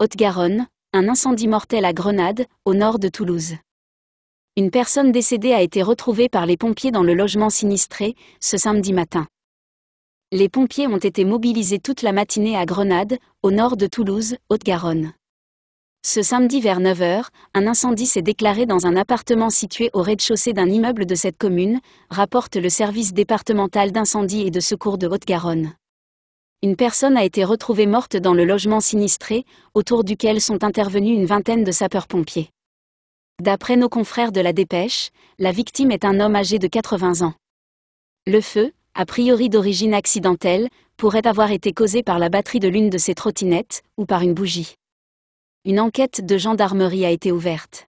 Haute-Garonne, un incendie mortel à Grenade, au nord de Toulouse. Une personne décédée a été retrouvée par les pompiers dans le logement sinistré, ce samedi matin. Les pompiers ont été mobilisés toute la matinée à Grenade, au nord de Toulouse, Haute-Garonne. Ce samedi vers 9h, un incendie s'est déclaré dans un appartement situé au rez-de-chaussée d'un immeuble de cette commune, rapporte le service départemental d'incendie et de secours de Haute-Garonne. Une personne a été retrouvée morte dans le logement sinistré, autour duquel sont intervenus une vingtaine de sapeurs-pompiers. D'après nos confrères de la dépêche, la victime est un homme âgé de 80 ans. Le feu, a priori d'origine accidentelle, pourrait avoir été causé par la batterie de l'une de ses trottinettes, ou par une bougie. Une enquête de gendarmerie a été ouverte.